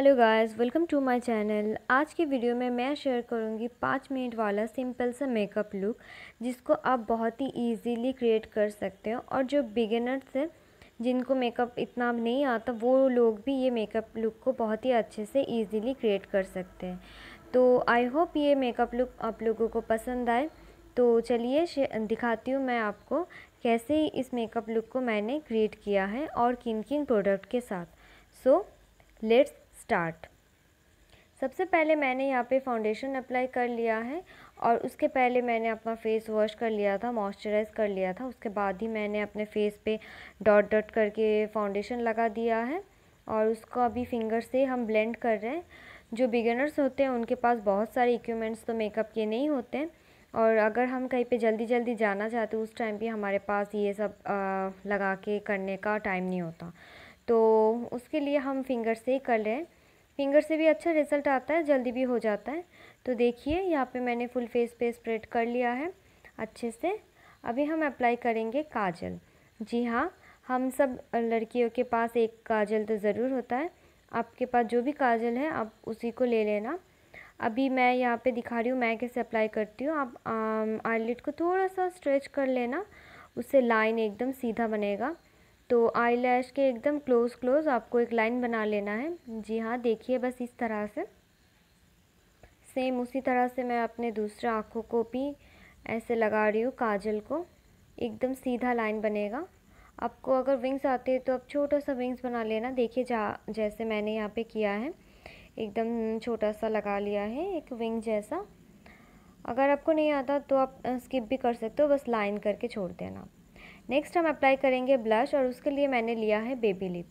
hello guys welcome to my channel आज की video में मैं शेयर करूंगी पाँच मिनट वाला सिंपल सा मेकअप लुक जिसको आप बहुत ही इजीली क्रिएट कर सकते हो और जो बिगिनर्स हैं जिनको मेकअप इतना नहीं आता वो लोग भी ये मेकअप लुक को बहुत ही अच्छे से इजीली क्रिएट कर सकते हैं तो आई होप ये मेकअप लुक आप लोगों को पसंद आए तो चलिए दिखाती हूँ मैं आपको कैसे इस मेकअप लुक को मैंने क्रिएट किया है और किन किन प्रोडक्ट के साथ सो लेट्स स्टार्ट सबसे पहले मैंने यहाँ पे फाउंडेशन अप्लाई कर लिया है और उसके पहले मैंने अपना फ़ेस वॉश कर लिया था मॉइस्चराइज़ कर लिया था उसके बाद ही मैंने अपने फ़ेस पे डॉट डॉट करके फाउंडेशन लगा दिया है और उसको अभी फिंगर से हम ब्लेंड कर रहे हैं जो बिगिनर्स होते हैं उनके पास बहुत सारे इक्वमेंट्स तो मेकअप के नहीं होते हैं और अगर हम कहीं पे जल्दी जल्दी जाना चाहते उस टाइम भी हमारे पास ये सब आ, लगा के करने का टाइम नहीं होता तो उसके लिए हम फिंगर से ही कर रहे हैं फिंगर से भी अच्छा रिज़ल्ट आता है जल्दी भी हो जाता है तो देखिए यहाँ पे मैंने फुल फेस पे स्प्रेड कर लिया है अच्छे से अभी हम अप्लाई करेंगे काजल जी हाँ हम सब लड़कियों के पास एक काजल तो ज़रूर होता है आपके पास जो भी काजल है आप उसी को ले लेना अभी मैं यहाँ पे दिखा रही हूँ मैं कैसे अप्लाई करती हूँ आप आईलिट को थोड़ा सा स्ट्रेच कर लेना उससे लाइन एकदम सीधा बनेगा तो आई लैश के एकदम क्लोज़ क्लोज़ आपको एक लाइन बना लेना है जी हाँ देखिए बस इस तरह से सेम उसी तरह से मैं अपने दूसरे आँखों को भी ऐसे लगा रही हूँ काजल को एकदम सीधा लाइन बनेगा आपको अगर विंग्स आते हैं तो आप छोटा सा विंग्स बना लेना देखिए जा जैसे मैंने यहाँ पे किया है एकदम छोटा सा लगा लिया है एक विंग जैसा अगर आपको नहीं आता तो आप स्किप भी कर सकते हो बस लाइन करके छोड़ देना नेक्स्ट हम अप्लाई करेंगे ब्लश और उसके लिए मैंने लिया है बेबी लिप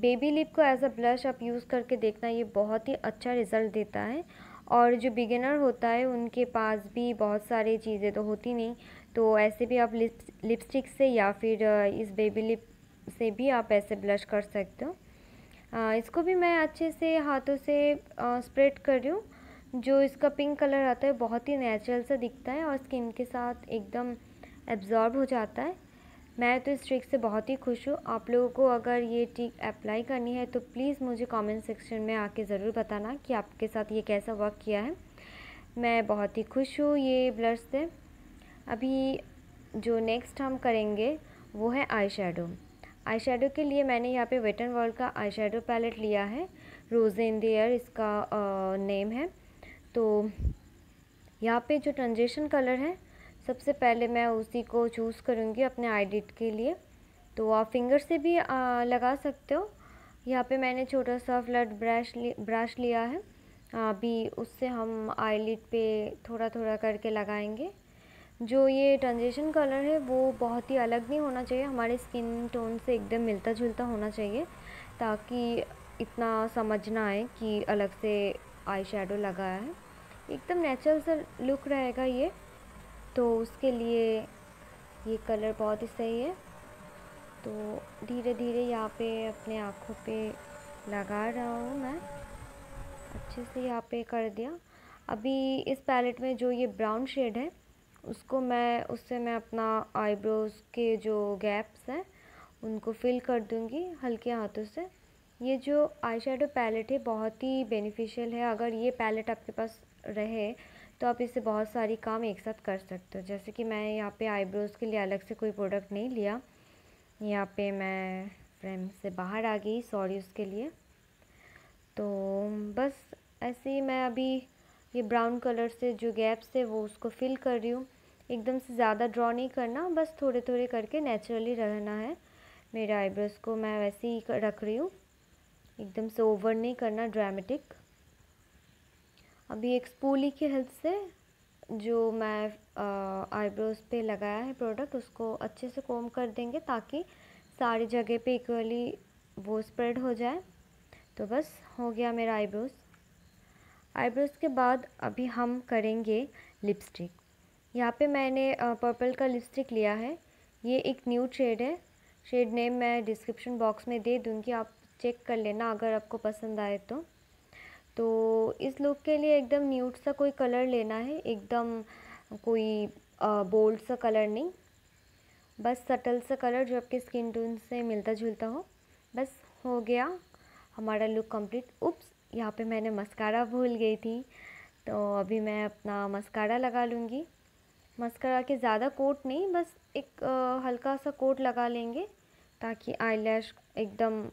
बेबी लिप को एज अ ब्लश आप यूज़ करके देखना ये बहुत ही अच्छा रिज़ल्ट देता है और जो बिगिनर होता है उनके पास भी बहुत सारी चीज़ें तो होती नहीं तो ऐसे भी आप लिप लिपस्टिक से या फिर इस बेबी लिप से भी आप ऐसे ब्लश कर सकते हो इसको भी मैं अच्छे से हाथों से स्प्रेड कर रही हूँ जो इसका पिंक कलर आता है बहुत ही नेचुरल सा दिखता है और स्किन के साथ एकदम एब्जॉर्ब हो जाता है मैं तो इस ट्रिक से बहुत ही खुश हूँ आप लोगों को अगर ये ट्रिक अप्लाई करनी है तो प्लीज़ मुझे कमेंट सेक्शन में आके ज़रूर बताना कि आपके साथ ये कैसा वर्क किया है मैं बहुत ही खुश हूँ ये ब्लर से अभी जो नेक्स्ट हम करेंगे वो है आई शेडो आई शेडो के लिए मैंने यहाँ पे वेटन वर्ल्ड का आई शेडो पैलेट लिया है रोज़ इन दर इसका आ, नेम है तो यहाँ पे जो ट्रांजेशन कलर है सबसे पहले मैं उसी को चूज़ करूँगी अपने आईडिट के लिए तो आप फिंगर से भी आ, लगा सकते हो यहाँ पे मैंने छोटा सा फ्लड ब्रश लि, ब्रश लिया है अभी उससे हम आईलिट पे थोड़ा थोड़ा करके लगाएंगे जो ये ट्रांजेशन कलर है वो बहुत ही अलग नहीं होना चाहिए हमारे स्किन टोन से एकदम मिलता जुलता होना चाहिए ताकि इतना समझ ना आए कि अलग से आई शेडो लगाया है एकदम नेचुरल सा लुक रहेगा ये तो उसके लिए ये कलर बहुत ही सही है तो धीरे धीरे यहाँ पे अपने आँखों पे लगा रहा हूँ मैं अच्छे से यहाँ पे कर दिया अभी इस पैलेट में जो ये ब्राउन शेड है उसको मैं उससे मैं अपना आईब्रोज़ के जो गैप्स हैं उनको फिल कर दूँगी हल्के हाथों से ये जो आई पैलेट है बहुत ही बेनिफिशियल है अगर ये पैलेट आपके पास रहे तो आप इससे बहुत सारी काम एक साथ कर सकते हो जैसे कि मैं यहाँ पे आईब्रोज़ के लिए अलग से कोई प्रोडक्ट नहीं लिया यहाँ पे मैं फ्रेम से बाहर आ गई सॉरी उसके लिए तो बस ऐसे ही मैं अभी ये ब्राउन कलर से जो गैप्स थे वो उसको फिल कर रही हूँ एकदम से ज़्यादा ड्रॉ नहीं करना बस थोड़े थोड़े करके नेचुरली रहना है मेरे आईब्रोज़ को मैं वैसे ही रख रही हूँ एकदम से ओवर नहीं करना ड्रामेटिक अभी एक स्पूली की हेल्प से जो मैं आईब्रोज पे लगाया है प्रोडक्ट उसको अच्छे से कोम कर देंगे ताकि सारी जगह पे इक्वली वो स्प्रेड हो जाए तो बस हो गया मेरा आईब्रोज आईब्रोज के बाद अभी हम करेंगे लिपस्टिक यहाँ पे मैंने पर्पल का लिपस्टिक लिया है ये एक न्यू शेड है शेड नेम मैं डिस्क्रिप्शन बॉक्स में दे दूँगी आप चेक कर लेना अगर आपको पसंद आए तो तो इस लुक के लिए एकदम न्यूट सा कोई कलर लेना है एकदम कोई बोल्ड सा कलर नहीं बस सटल सा कलर जो आपके स्किन टोन से मिलता जुलता हो बस हो गया हमारा लुक कंप्लीट उप्स यहाँ पे मैंने मस्कारा भूल गई थी तो अभी मैं अपना मस्कारा लगा लूँगी मस्कारा के ज़्यादा कोट नहीं बस एक आ, हल्का सा कोट लगा लेंगे ताकि आईलैश एकदम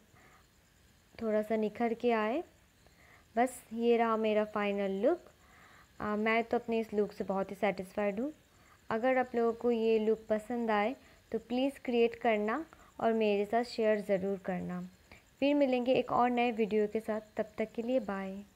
थोड़ा सा निखर के आए बस ये रहा मेरा फाइनल लुक आ, मैं तो अपने इस लुक से बहुत ही सेटिस्फाइड हूँ अगर आप लोगों को ये लुक पसंद आए तो प्लीज़ क्रिएट करना और मेरे साथ शेयर ज़रूर करना फिर मिलेंगे एक और नए वीडियो के साथ तब तक के लिए बाय